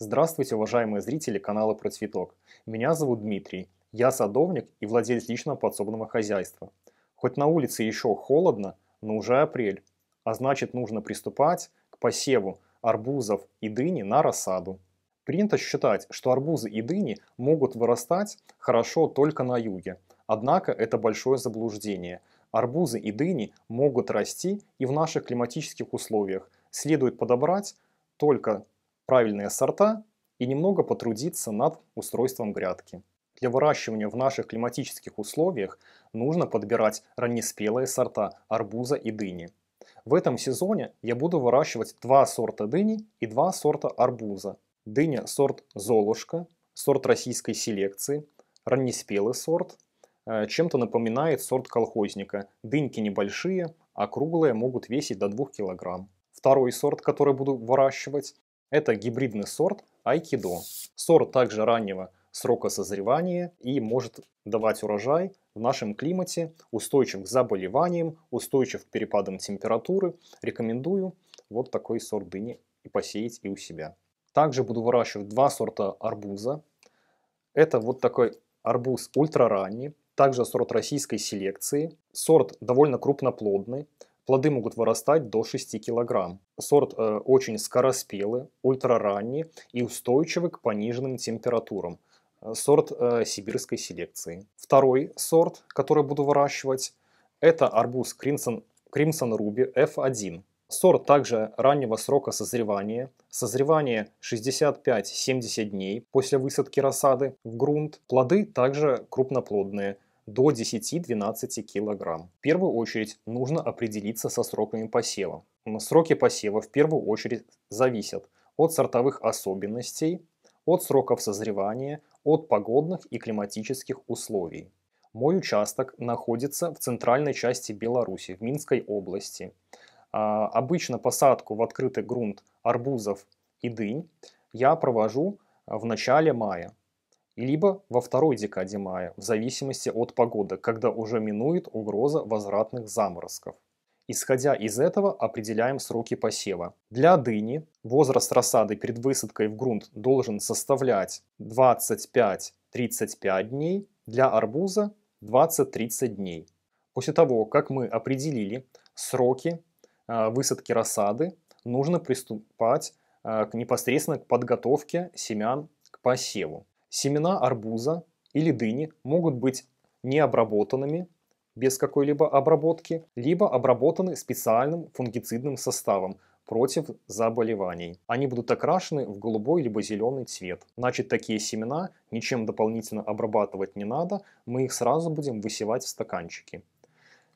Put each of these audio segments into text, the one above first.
Здравствуйте, уважаемые зрители канала Про Цветок. Меня зовут Дмитрий. Я садовник и владелец личного подсобного хозяйства. Хоть на улице еще холодно, но уже апрель. А значит нужно приступать к посеву арбузов и дыни на рассаду. Принято считать, что арбузы и дыни могут вырастать хорошо только на юге. Однако это большое заблуждение – Арбузы и дыни могут расти и в наших климатических условиях. Следует подобрать только правильные сорта и немного потрудиться над устройством грядки. Для выращивания в наших климатических условиях нужно подбирать раннеспелые сорта арбуза и дыни. В этом сезоне я буду выращивать два сорта дыни и два сорта арбуза. Дыня сорт «Золушка», сорт российской селекции, раннеспелый сорт – Э, чем-то напоминает сорт колхозника. Дыньки небольшие, а круглые могут весить до 2 кг. Второй сорт, который буду выращивать, это гибридный сорт Айкидо. Сорт также раннего срока созревания и может давать урожай в нашем климате, устойчив к заболеваниям, устойчив к перепадам температуры. Рекомендую вот такой сорт дыни и посеять и у себя. Также буду выращивать два сорта арбуза. Это вот такой арбуз ультраранний, также сорт российской селекции. Сорт довольно крупноплодный, плоды могут вырастать до 6 кг. Сорт э, очень скороспелый, ультраранний и устойчивый к пониженным температурам. Э, сорт э, сибирской селекции. Второй сорт, который буду выращивать, это арбуз Crimson, Crimson Ruby F1. Сорт также раннего срока созревания. Созревание 65-70 дней после высадки рассады в грунт. Плоды также крупноплодные – до 10-12 килограмм. В первую очередь нужно определиться со сроками посева. Сроки посева в первую очередь зависят от сортовых особенностей, от сроков созревания, от погодных и климатических условий. Мой участок находится в центральной части Беларуси, в Минской области. А, обычно посадку в открытый грунт арбузов и дынь я провожу в начале мая либо во второй декаде мая, в зависимости от погоды, когда уже минует угроза возвратных заморозков. Исходя из этого, определяем сроки посева. Для дыни возраст рассады перед высадкой в грунт должен составлять 25-35 дней, для арбуза 20-30 дней. После того, как мы определили сроки э, высадки рассады, нужно приступать э, непосредственно к подготовке семян к посеву. Семена арбуза или дыни могут быть необработанными без какой-либо обработки, либо обработаны специальным фунгицидным составом против заболеваний. Они будут окрашены в голубой либо зеленый цвет. Значит, такие семена ничем дополнительно обрабатывать не надо, мы их сразу будем высевать в стаканчики.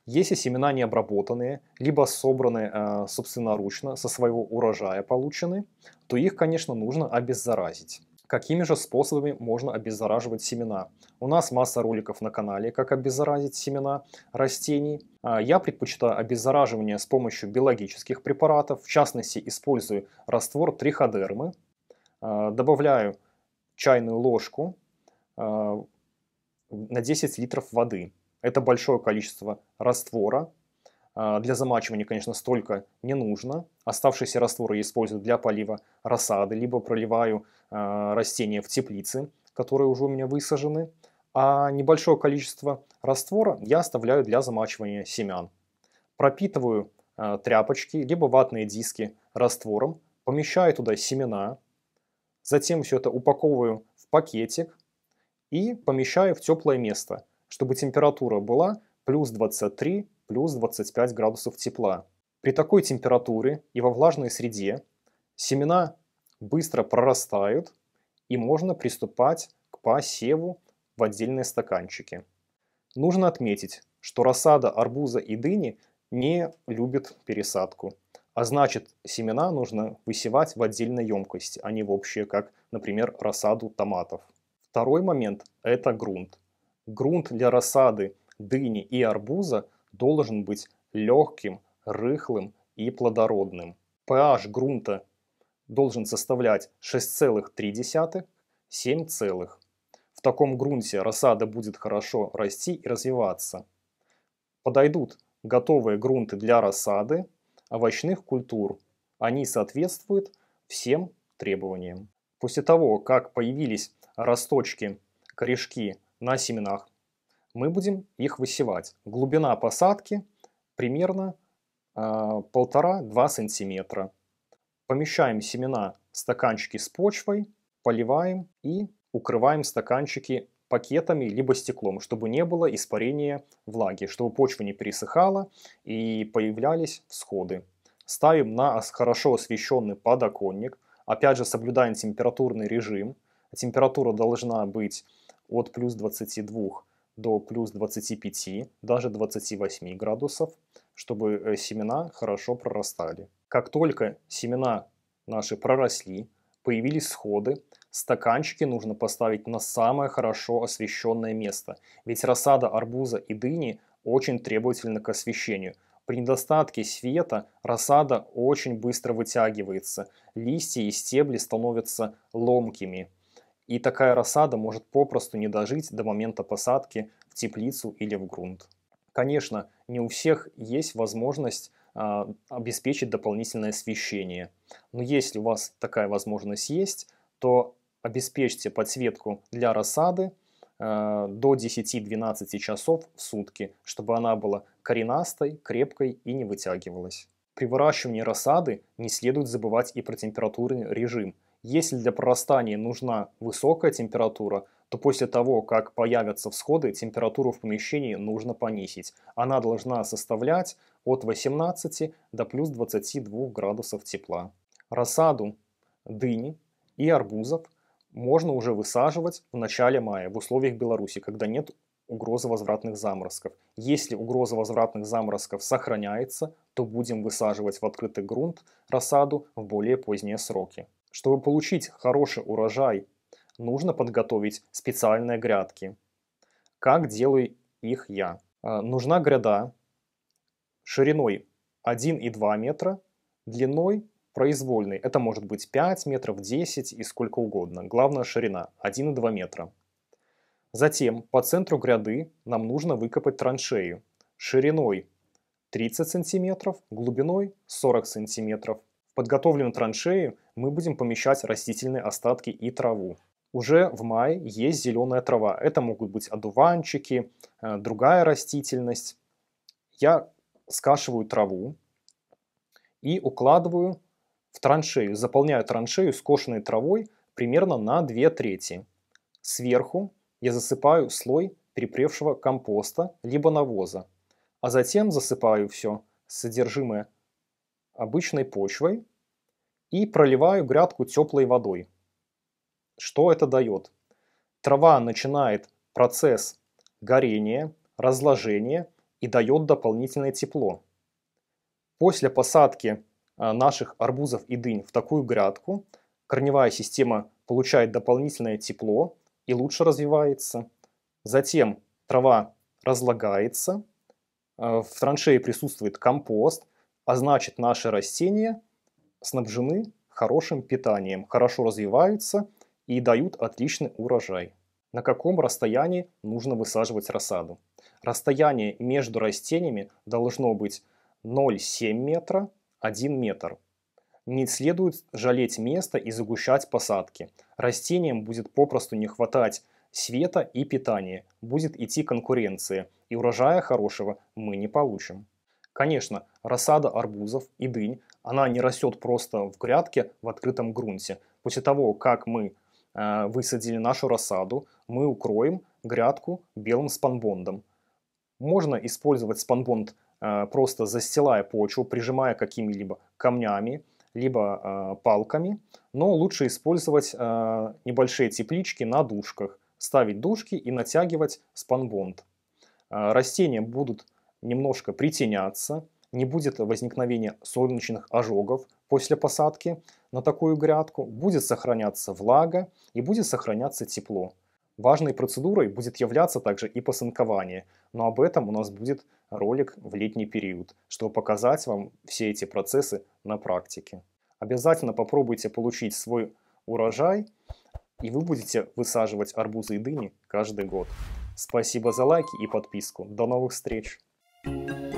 Если семена не обработанные, либо собраны э, собственноручно со своего урожая получены, то их, конечно, нужно обеззаразить. Какими же способами можно обеззараживать семена? У нас масса роликов на канале, как обеззаразить семена растений. А, я предпочитаю обеззараживание с помощью биологических препаратов, в частности использую раствор триходермы, а, добавляю чайную ложку а, на 10 литров воды. Это большое количество раствора, а, для замачивания, конечно, столько не нужно. Оставшийся раствор я использую для полива рассады, либо проливаю а, растения в теплицы, которые уже у меня высажены. А небольшое количество раствора я оставляю для замачивания семян. Пропитываю а, тряпочки, либо ватные диски раствором, помещаю туда семена, затем все это упаковываю в пакетик и помещаю в теплое место, чтобы температура была плюс 23 плюс 25 градусов тепла. При такой температуре и во влажной среде семена быстро прорастают и можно приступать к посеву в отдельные стаканчики. Нужно отметить, что рассада арбуза и дыни не любит пересадку, а значит семена нужно высевать в отдельной емкости, а не в общее, как, например, рассаду томатов. Второй момент – это грунт. Грунт для рассады дыни и арбуза должен быть легким, рыхлым и плодородным. pH грунта должен составлять 6,3-7, в таком грунте рассада будет хорошо расти и развиваться. Подойдут готовые грунты для рассады овощных культур. Они соответствуют всем требованиям. После того, как появились росточки, корешки на семенах мы будем их высевать. Глубина посадки примерно а, полтора-два сантиметра. Помещаем семена в стаканчики с почвой, поливаем и укрываем стаканчики пакетами либо стеклом, чтобы не было испарения влаги, чтобы почва не пересыхала и появлялись всходы. Ставим на хорошо освещенный подоконник. Опять же соблюдаем температурный режим. Температура должна быть от плюс 22 до плюс 25, даже 28 градусов, чтобы э, семена хорошо прорастали. Как только семена наши проросли, появились сходы, стаканчики нужно поставить на самое хорошо освещенное место, ведь рассада арбуза и дыни очень требовательна к освещению. При недостатке света рассада очень быстро вытягивается, листья и стебли становятся ломкими – и такая рассада может попросту не дожить до момента посадки в теплицу или в грунт. Конечно, не у всех есть возможность э, обеспечить дополнительное освещение. Но если у вас такая возможность есть, то обеспечьте подсветку для рассады а, до 10-12 часов в сутки, чтобы она была коренастой, крепкой и не вытягивалась. При выращивании рассады не следует забывать и про температурный режим – если для прорастания нужна высокая температура, то после того, как появятся всходы, температуру в помещении нужно понизить. Она должна составлять от 18 до плюс 22 градусов тепла. Рассаду дыни и арбузов можно уже высаживать в начале мая в условиях Беларуси, когда нет угрозы возвратных заморозков. Если угроза возвратных заморозков сохраняется, то будем высаживать в открытый грунт рассаду в более поздние сроки. Чтобы получить хороший урожай, нужно подготовить специальные грядки. Как делаю их я? А, нужна гряда шириной 1,2 метра, длиной произвольной. Это может быть 5 метров, 10 и сколько угодно. Главное ширина 1,2 метра. Затем по центру гряды нам нужно выкопать траншею шириной 30 сантиметров, глубиной 40 сантиметров. В подготовленную траншею мы будем помещать растительные остатки и траву. Уже в мае есть зеленая трава. Это могут быть одуванчики, э, другая растительность. Я скашиваю траву и укладываю в траншею, заполняю траншею скошенной травой примерно на 2 трети. Сверху я засыпаю слой перепревшего компоста либо навоза, а затем засыпаю все содержимое обычной почвой и проливаю грядку теплой водой. Что это дает? Трава начинает процесс горения, разложения и дает дополнительное тепло. После посадки а, наших арбузов и дынь в такую грядку корневая система получает дополнительное тепло и лучше развивается. Затем трава разлагается, а, в траншее присутствует компост, а значит наши растения – снабжены хорошим питанием, хорошо развиваются и дают отличный урожай. На каком расстоянии нужно высаживать рассаду? Расстояние между растениями должно быть 0,7 метра, 1 метр. Не следует жалеть место и загущать посадки. Растениям будет попросту не хватать света и питания, будет идти конкуренция, и урожая хорошего мы не получим. Конечно, рассада арбузов и дынь она не растет просто в грядке в открытом грунте. После того, как мы э, высадили нашу рассаду, мы укроем грядку белым спанбондом. Можно использовать спанбонд э, просто застилая почву, прижимая какими-либо камнями, либо э, палками, но лучше использовать э, небольшие теплички на дужках, ставить дужки и натягивать спанбонд. Э, растения будут немножко притеняться, не будет возникновения солнечных ожогов после посадки на такую грядку, будет сохраняться влага и будет сохраняться тепло. Важной процедурой будет являться также и посынкование, но об этом у нас будет ролик в летний период, чтобы показать вам все эти процессы на практике. Обязательно попробуйте получить свой урожай, и вы будете высаживать арбузы и дыни каждый год. Спасибо за лайки и подписку. До новых встреч! Thank you.